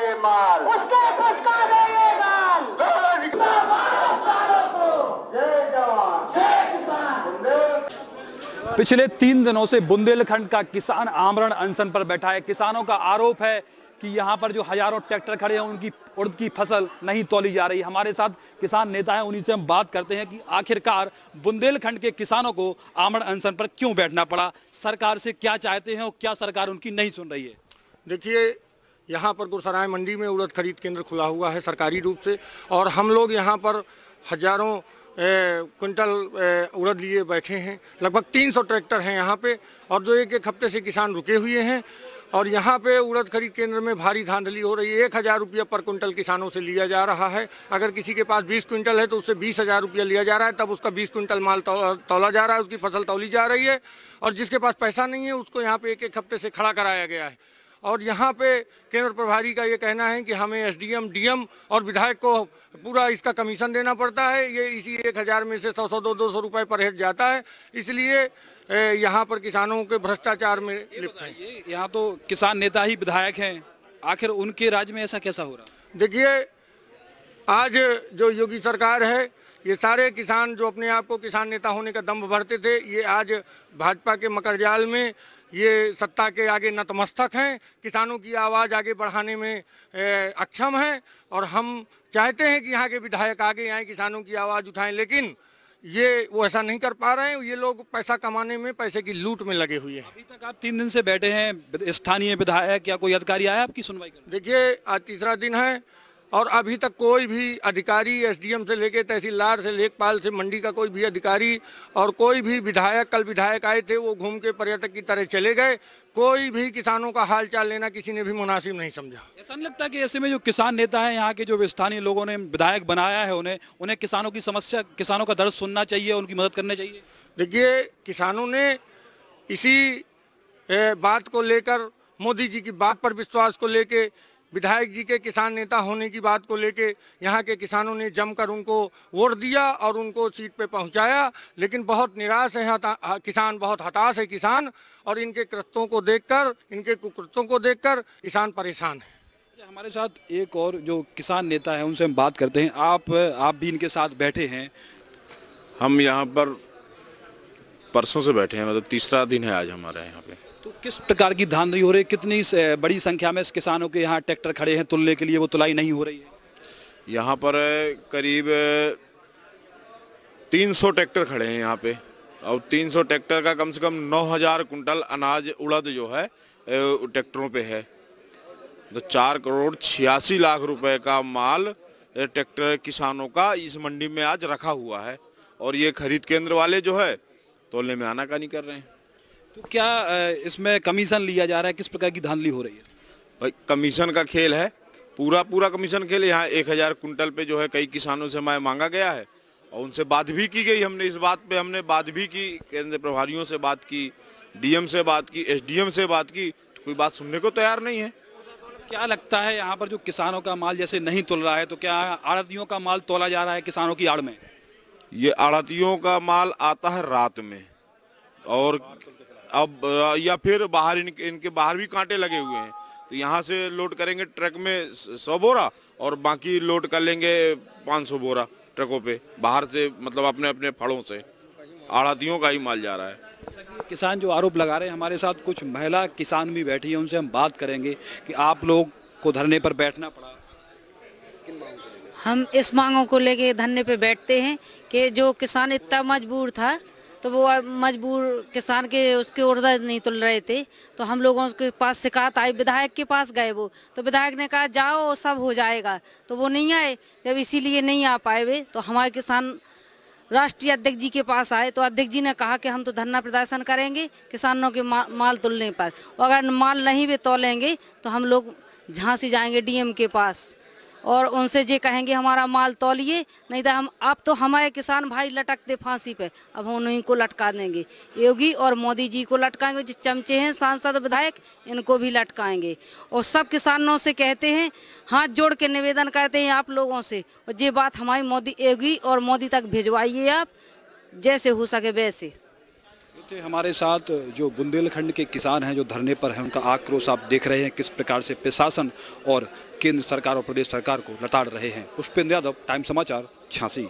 ये माल उसके कुछ का दे ये माल पिछले तीन दिनों से बुंदेलखंड का किसान आमरण अनशन पर बैठा है किसानों का आरोप है कि यहाँ पर जो हजारों ट्रैक्टर खड़े हैं उनकी उड़द की फसल नहीं तोली जा रही हमारे साथ किसान नेता हैं उन्हीं से हम बात करते हैं कि आखिरकार बुंदेलखंड के किसानों को आमरण अनशन पर क्यों बैठना पड़ा सरकार से क्या चाहते हैं और क्या सरकार उनकी नहीं सुन रही है देखिए यहाँ पर गुरसराय मंडी में उड़द खरीद केंद्र खुला हुआ है सरकारी रूप से और हम लोग यहाँ पर हजारों क्विंटल उड़द लिए बैठे हैं लगभग 300 ट्रैक्टर हैं यहाँ पे और जो एक एक हफ्ते से किसान रुके हुए हैं और यहाँ पे उड़द खरीद केंद्र में भारी धांधली हो रही है एक हज़ार रुपया पर क्विंटल किसानों से लिया जा रहा है अगर किसी के पास बीस क्विंटल है तो उससे बीस हज़ार रुपया लिया जा रहा है तब उसका बीस क्विंटल माल तोला जा रहा है उसकी फसल तोली जा रही है और जिसके पास पैसा नहीं है उसको यहाँ पे एक एक हफ्ते से खड़ा कराया गया है और यहाँ पे केंद्र प्रभारी का ये कहना है कि हमें एसडीएम डीएम और विधायक को पूरा इसका कमीशन देना पड़ता है ये इसी एक हज़ार में से सौ सौ दो दो सौ रुपये पर हेड जाता है इसलिए यहाँ पर किसानों के भ्रष्टाचार में लिप्त हैं यहाँ तो किसान नेता ही विधायक हैं आखिर उनके राज्य में ऐसा कैसा हो रहा है देखिए आज जो योगी सरकार है ये सारे किसान जो अपने आप को किसान नेता होने का दम्भ भरते थे ये आज भाजपा के मकरजाल में ये सत्ता के आगे नतमस्तक हैं किसानों की आवाज़ आगे बढ़ाने में अक्षम हैं और हम चाहते हैं कि यहाँ के विधायक आगे आएँ किसानों की आवाज़ उठाएं लेकिन ये वो ऐसा नहीं कर पा रहे हैं ये लोग पैसा कमाने में पैसे की लूट में लगे हुए हैं अभी तक आप तीन दिन से बैठे हैं स्थानीय विधायक या कोई अधिकारी आया आपकी सुनवाई देखिए आज तीसरा दिन है और अभी तक कोई भी अधिकारी एसडीएम से लेके तहसीलदार से लेखपाल से मंडी का कोई भी अधिकारी और कोई भी विधायक कल विधायक आए थे वो घूम के पर्यटक की तरह चले गए कोई भी किसानों का हाल चाल लेना किसी ने भी मुनासिब नहीं समझा ऐसा नहीं लगता कि ऐसे में जो किसान नेता है यहाँ के जो स्थानीय लोगों ने विधायक बनाया है उन्हें उन्हें किसानों की समस्या किसानों का दर्द सुनना चाहिए उनकी मदद करनी चाहिए देखिए किसानों ने इसी बात को लेकर मोदी जी की बात पर विश्वास को लेकर विधायक जी के किसान नेता होने की बात को लेके यहाँ के किसानों ने जमकर उनको वोट दिया और उनको सीट पे पहुँचाया लेकिन बहुत निराश है किसान बहुत हताश है किसान और इनके कृत्यों को देखकर इनके कुकृत्यों को देखकर किसान परेशान है अच्छा, हमारे साथ एक और जो किसान नेता है उनसे हम बात करते हैं आप आप भी इनके साथ बैठे हैं हम यहाँ पर परसों से बैठे हैं मतलब तीसरा दिन है आज हमारे यहाँ पे किस प्रकार की धान नहीं हो रही है कितनी बड़ी संख्या में किसानों के यहाँ ट्रैक्टर खड़े हैं तुलने के लिए वो तुलाई नहीं हो रही है यहाँ पर करीब 300 ट्रैक्टर खड़े हैं यहाँ पे और 300 ट्रैक्टर का कम से कम 9000 कुंटल अनाज उड़द जो है ट्रैक्टरों पे है तो चार करोड़ छियासी लाख रुपए का माल ट्रैक्टर किसानों का इस मंडी में आज रखा हुआ है और ये खरीद केंद्र वाले जो है तोले में आना का नहीं कर रहे हैं तो क्या इसमें कमीशन लिया जा रहा है किस प्रकार की धांधली हो रही है भाई कमीशन का खेल है पूरा पूरा कमीशन खेल यहाँ एक हज़ार कुंटल पे जो है कई किसानों से हमारे मांगा गया है और उनसे बात भी की गई हमने इस बात पे हमने बात भी की केंद्र प्रभारियों से बात की डीएम से बात की एसडीएम से बात की तो कोई बात सुनने को तैयार नहीं है क्या लगता है यहाँ पर जो किसानों का माल जैसे नहीं तोल रहा है तो क्या आड़तियों का माल तोला जा रहा है किसानों की आड़ में ये आड़तियों का माल आता है रात में और अब या फिर बाहर इनके इनके बाहर भी कांटे लगे हुए हैं तो यहाँ से लोड करेंगे ट्रक में सौ बोरा और बाकी लोड कर लेंगे पाँच सौ बोरा ट्रकों पे बाहर से मतलब अपने अपने फड़ों से आड़तियों का ही माल जा रहा है किसान जो आरोप लगा रहे हैं हमारे साथ कुछ महिला किसान भी बैठी है उनसे हम बात करेंगे कि आप लोग को धरने पर बैठना पड़ा हम इस मांगों को लेके धरने पे बैठते हैं कि जो किसान इतना मजबूर था तो वो मजबूर किसान के उसके उर्दा नहीं तुल रहे थे तो हम लोगों के पास शिकायत आई विधायक के पास गए वो तो विधायक ने कहा जाओ सब हो जाएगा तो वो नहीं आए जब इसीलिए नहीं आ पाए वे तो हमारे किसान राष्ट्रीय अध्यक्ष जी के पास आए तो अध्यक्ष जी ने कहा कि हम तो धरना प्रदर्शन करेंगे किसानों के मा, माल तुलने पर अगर माल नहीं भी तोलेंगे तो हम लोग झांसी जाएंगे डीएम के पास और उनसे ये कहेंगे हमारा माल तोलिए नहीं तो हम अब तो हमारे किसान भाई लटकते फांसी पे अब हम उन्हीं को लटका देंगे योगी और मोदी जी को लटकाएंगे जो चमचे हैं सांसद विधायक इनको भी लटकाएंगे और सब किसानों से कहते हैं हाथ जोड़ के निवेदन करते हैं आप लोगों से और ये बात हमारी मोदी योगी और मोदी तक भिजवाइए आप जैसे हो सके वैसे थे तो हमारे साथ जो बुंदेलखंड के किसान हैं जो धरने पर हैं उनका आक्रोश आप देख रहे हैं किस प्रकार से प्रशासन और केंद्र सरकार और प्रदेश सरकार को लताड़ रहे हैं पुष्पेंद्र यादव टाइम समाचार झांसी